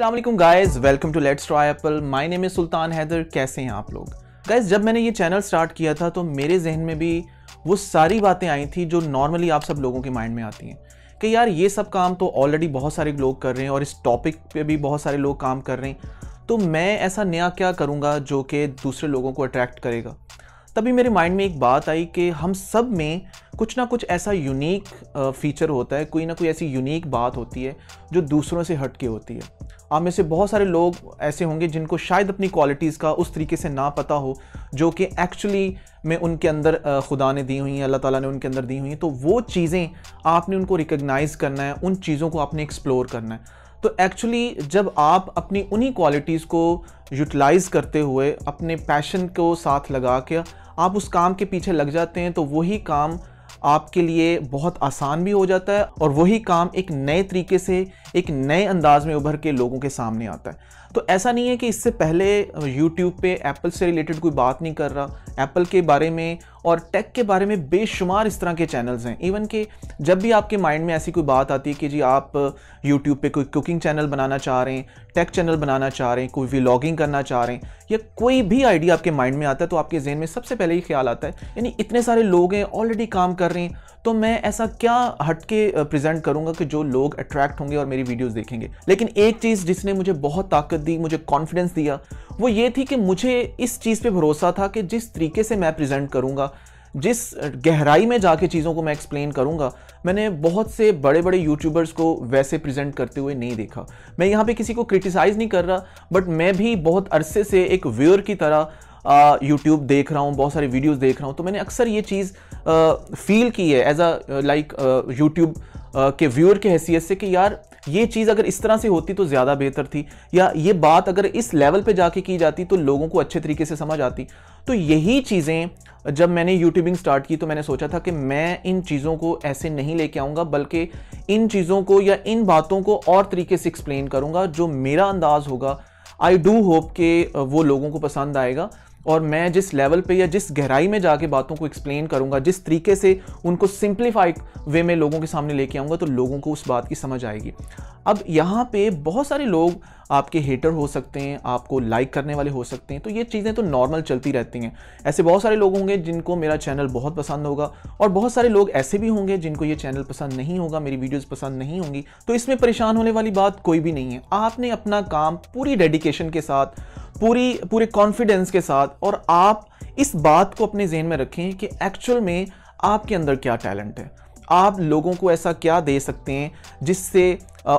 वालेकुम guys welcome to let's try Apple my name is Sultan Haider कैसे हैं आप लोग गाइज़ जब मैंने ये चैनल स्टार्ट किया था तो मेरे जहन में भी वो सारी बातें आई थी जो नॉर्मली आप सब लोगों के माइंड में आती हैं कि यार ये सब काम तो ऑलरेडी बहुत सारे लोग कर रहे हैं और इस टॉपिक पे भी बहुत सारे लोग काम कर रहे हैं तो मैं ऐसा नया क्या करूँगा जो कि दूसरे लोगों को अट्रैक्ट करेगा तभी मेरे माइंड में एक बात आई कि हम सब में कुछ ना कुछ ऐसा यूनिक फीचर होता है कोई ना कोई ऐसी यूनिक बात होती है जो दूसरों से हट के होती है आप में से बहुत सारे लोग ऐसे होंगे जिनको शायद अपनी क्वालिटीज़ का उस तरीके से ना पता हो जो कि एक्चुअली में उनके अंदर खुदा ने दी हुई हैं अल्लाह ताला ने उनके अंदर दी हुई हैं तो वो चीज़ें आपने उनको रिकग्नाइज़ करना है उन चीज़ों को आपने एक्सप्लोर करना है तो एक्चुअली जब आप अपनी उन्हीं क्वालिटीज़ को यूटिलाइज़ करते हुए अपने पैशन को साथ लगा के आप उस काम के पीछे लग जाते हैं तो वही काम आपके लिए बहुत आसान भी हो जाता है और वही काम एक नए तरीके से एक नए अंदाज में उभर के लोगों के सामने आता है तो ऐसा नहीं है कि इससे पहले यूट्यूब पे एप्पल से रिलेटेड कोई बात नहीं कर रहा एप्पल के बारे में और टेक के बारे में बेशुमार इस तरह के चैनल्स हैं इवन कि जब भी आपके माइंड में ऐसी कोई बात आती है कि जी आप यूट्यूब uh, पे कोई कुकिंग चैनल बनाना चाह रहे हैं टेक चैनल बनाना चाह रहे हैं कोई व्लॉगिंग करना चाह रहे हैं या कोई भी आइडिया आपके माइंड में आता है तो आपके जहन में सबसे पहले ये ख्याल आता है यानी इतने सारे लोग हैं ऑलरेडी काम कर रहे हैं तो मैं ऐसा क्या हट के प्रेजेंट uh, करूँगा कि जो लोग अट्रैक्ट होंगे और मेरी वीडियोज़ देखेंगे लेकिन एक चीज़ जिसने मुझे बहुत ताकत दी मुझे कॉन्फिडेंस दिया वो ये थी कि मुझे इस चीज़ पे भरोसा था कि जिस तरीके से मैं प्रेजेंट करूँगा जिस गहराई में जाके चीज़ों को मैं एक्सप्लेन करूँगा मैंने बहुत से बड़े बड़े यूट्यूबर्स को वैसे प्रेजेंट करते हुए नहीं देखा मैं यहाँ पे किसी को क्रिटिसाइज़ नहीं कर रहा बट मैं भी बहुत अरसे से एक व्यूअर की तरह यूट्यूब देख रहा हूँ बहुत सारे वीडियोस देख रहा हूँ तो मैंने अक्सर ये चीज़ फील की है एज अ लाइक यूट्यूब के व्यूअर के हैसियत से कि यार ये चीज़ अगर इस तरह से होती तो ज़्यादा बेहतर थी या ये बात अगर इस लेवल पे जाके की जाती तो लोगों को अच्छे तरीके से समझ आती तो यही चीज़ें जब मैंने यूट्यूबिंग स्टार्ट की तो मैंने सोचा था कि मैं इन चीज़ों को ऐसे नहीं लेके आऊँगा बल्कि इन चीज़ों को या इन बातों को और तरीके से एक्सप्लेन करूँगा जो मेरा अंदाज़ होगा आई डू होप के वो लोगों को पसंद आएगा और मैं जिस लेवल पे या जिस गहराई में जाके बातों को एक्सप्लेन करूँगा जिस तरीके से उनको सिंप्लीफाइड वे में लोगों के सामने लेके आऊँगा तो लोगों को उस बात की समझ आएगी अब यहाँ पे बहुत सारे लोग आपके हेटर हो सकते हैं आपको लाइक करने वाले हो सकते हैं तो ये चीज़ें तो नॉर्मल चलती रहती हैं ऐसे बहुत सारे लोग होंगे जिनको मेरा चैनल बहुत पसंद होगा और बहुत सारे लोग ऐसे भी होंगे जिनको ये चैनल पसंद नहीं होगा मेरी वीडियोस पसंद नहीं होंगी तो इसमें परेशान होने वाली बात कोई भी नहीं है आपने अपना काम पूरी डेडिकेशन के साथ पूरी पूरे कॉन्फिडेंस के साथ और आप इस बात को अपने जहन में रखें कि एक्चुअल में आपके अंदर क्या टैलेंट है आप लोगों को ऐसा क्या दे सकते हैं जिससे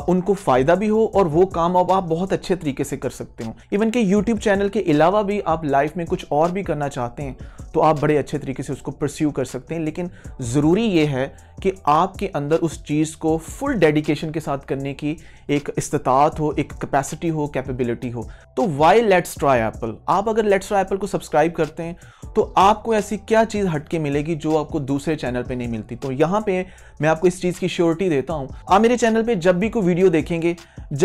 उनको फ़ायदा भी हो और वो काम अब आप बहुत अच्छे तरीके से कर सकते हो इवन के यूट्यूब चैनल के अलावा भी आप लाइफ में कुछ और भी करना चाहते हैं तो आप बड़े अच्छे तरीके से उसको परस्यू कर सकते हैं लेकिन ज़रूरी ये है कि आपके अंदर उस चीज़ को फुल डेडिकेशन के साथ करने की एक इस्तात हो एक कैपेसिटी हो कैपेबिलिटी हो तो वाई लेट्स ट्राई एप्पल आप अगर लेट्स ट्राई एप्पल को सब्सक्राइब करते हैं तो आपको ऐसी क्या चीज़ हटके मिलेगी जो आपको दूसरे चैनल पे नहीं मिलती तो यहाँ पे मैं आपको इस चीज़ की श्योरिटी देता हूँ आप मेरे चैनल पर जब भी कोई वीडियो देखेंगे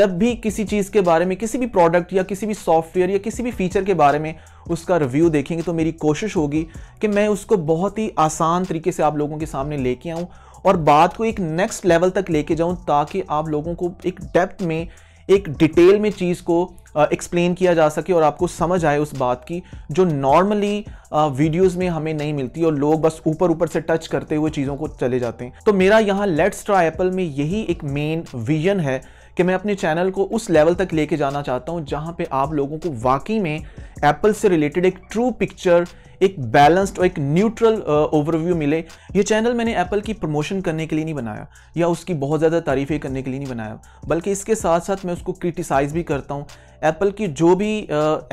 जब भी किसी चीज़ के बारे में किसी भी प्रोडक्ट या किसी भी सॉफ्टवेयर या किसी भी फीचर के बारे में उसका रिव्यू देखेंगे तो मेरी कोशिश होगी कि मैं उसको बहुत ही आसान तरीके से आप लोगों के सामने लेके आऊँ और बात को एक नेक्स्ट लेवल तक लेके जाऊँ ताकि आप लोगों को एक डेप्थ में एक डिटेल में चीज़ को एक्सप्लेन किया जा सके और आपको समझ आए उस बात की जो नॉर्मली वीडियोस में हमें नहीं मिलती और लोग बस ऊपर ऊपर से टच करते हुए चीज़ों को चले जाते हैं तो मेरा यहाँ लेट्स ट्राई एप्पल में यही एक मेन विजन है कि मैं अपने चैनल को उस लेवल तक लेके जाना चाहता हूँ जहाँ पे आप लोगों को वाकई में एप्पल से रिलेटेड एक ट्रू पिक्चर एक बैलेंस्ड और एक न्यूट्रल ओवरव्यू मिले ये चैनल मैंने एप्पल की प्रमोशन करने के लिए नहीं बनाया या उसकी बहुत ज़्यादा तारीफ़ें करने के लिए नहीं बनाया बल्कि इसके साथ साथ मैं उसको क्रिटिसाइज़ भी करता हूँ एप्पल की जो भी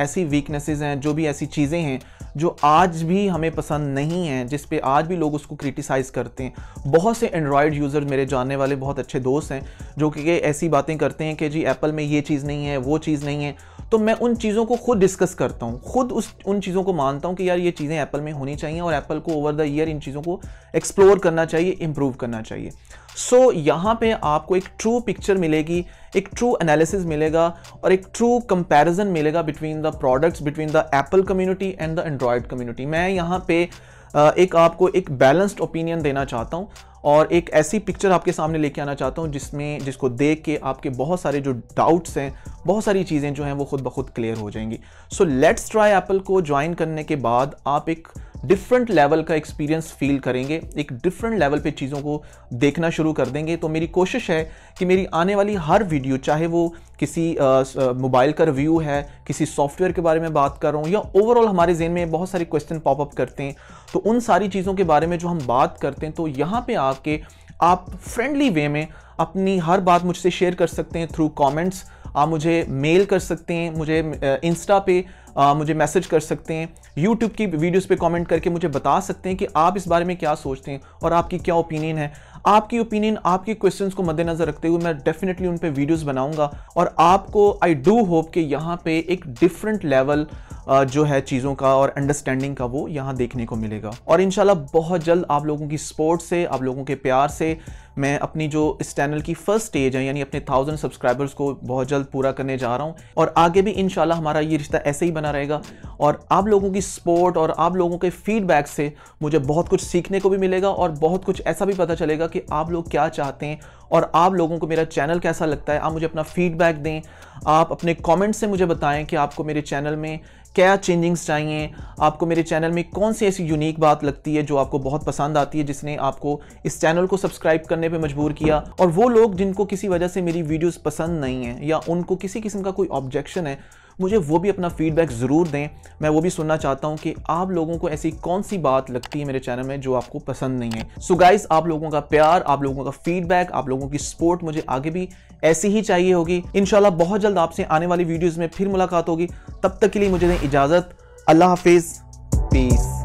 ऐसी वीकनेसेस हैं जो भी ऐसी चीज़ें हैं जो आज भी हमें पसंद नहीं है जिस पे आज भी लोग उसको क्रिटिसाइज़ करते हैं बहुत से एंड्रॉयड यूज़र मेरे जानने वाले बहुत अच्छे दोस्त हैं जो कि ऐसी बातें करते हैं कि जी एप्पल में ये चीज़ नहीं है वो चीज़ नहीं है तो मैं उन चीज़ों को खुद डिस्कस करता हूँ खुद उस उन चीज़ों को मानता हूँ कि यार ये चीज़ें एप्पल में होनी चाहिए और एप्पल को ओवर द ईयर इन चीज़ों को एक्सप्लोर करना चाहिए इम्प्रूव करना चाहिए सो so, यहाँ पे आपको एक ट्रू पिक्चर मिलेगी एक ट्रू एनालिसिस मिलेगा और एक ट्रू कंपैरिजन मिलेगा between the products between the Apple community and the Android community मैं यहाँ पे एक आपको एक बैलेंस्ड ओपिनियन देना चाहता हूँ और एक ऐसी पिक्चर आपके सामने लेके आना चाहता हूँ जिसमें जिसको देख के आपके बहुत सारे जो डाउट्स हैं बहुत सारी चीज़ें जो हैं वो खुद ब खुद क्लियर हो जाएंगी सो लेट्स ट्राई एप्पल को ज्वाइन करने के बाद आप एक डिफरेंट लेवल का एक्सपीरियंस फील करेंगे एक डिफरेंट लेवल पे चीज़ों को देखना शुरू कर देंगे तो मेरी कोशिश है कि मेरी आने वाली हर वीडियो चाहे वो किसी मोबाइल का रिव्यू है किसी सॉफ्टवेयर के बारे में बात कर रहा हूँ या ओवरऑल हमारे जेन में बहुत सारे क्वेश्चन पॉपअप करते हैं तो उन सारी चीज़ों के बारे में जो हम बात करते हैं तो यहाँ पर आके आप फ्रेंडली वे में अपनी हर बात मुझसे शेयर कर सकते हैं थ्रू कॉमेंट्स आप मुझे मेल कर सकते हैं मुझे इंस्टा पे आ, मुझे मैसेज कर सकते हैं यूट्यूब की वीडियोस पे कमेंट करके मुझे बता सकते हैं कि आप इस बारे में क्या सोचते हैं और आपकी क्या ओपिनियन है आपकी ओपिनियन आपके क्वेश्चंस को मद्देनज़र रखते हुए मैं डेफिनेटली उन पर वीडियोज़ बनाऊँगा और आपको आई डू होप कि यहाँ पे एक डिफरेंट लेवल जो है चीज़ों का और अंडरस्टैंडिंग का वो यहाँ देखने को मिलेगा और इन बहुत जल्द आप लोगों की सपोर्ट से आप लोगों के प्यार से मैं अपनी जो इस चैनल की फर्स्ट स्टेज है यानी अपने थाउजेंड सब्सक्राइबर्स को बहुत जल्द पूरा करने जा रहा हूँ और आगे भी इन हमारा ये रिश्ता ऐसे ही बना रहेगा और आप लोगों की सपोर्ट और आप लोगों के फीडबैक से मुझे बहुत कुछ सीखने को भी मिलेगा और बहुत कुछ ऐसा भी पता चलेगा कि आप लोग क्या चाहते हैं और आप लोगों को मेरा चैनल कैसा लगता है आप मुझे अपना फीडबैक दें आप अपने कमेंट से मुझे बताएं कि आपको मेरे चैनल में क्या चेंजिंग्स चाहिए आपको मेरे चैनल में कौन सी ऐसी यूनिक बात लगती है जो आपको बहुत पसंद आती है जिसने आपको इस चैनल को सब्सक्राइब करने करने पे मजबूर किया और वो लोग जिनको किसी वजह से मेरी वीडियोस पसंद नहीं है या उनको किसी किस्म का कोई ऑब्जेक्शन है मुझे वो भी अपना फीडबैक ज़रूर दें मैं वो भी सुनना चाहता हूँ कि आप लोगों को ऐसी कौन सी बात लगती है मेरे चैनल में जो आपको पसंद नहीं है सो so गाइज आप लोगों का प्यार आप लोगों का फीडबैक आप लोगों की सपोर्ट मुझे आगे भी ऐसी ही चाहिए होगी इनशाला बहुत जल्द आपसे आने वाली वीडियोज़ में फिर मुलाकात होगी तब तक के लिए मुझे दें इजाज़त अल्लाह हाफिज़ पीस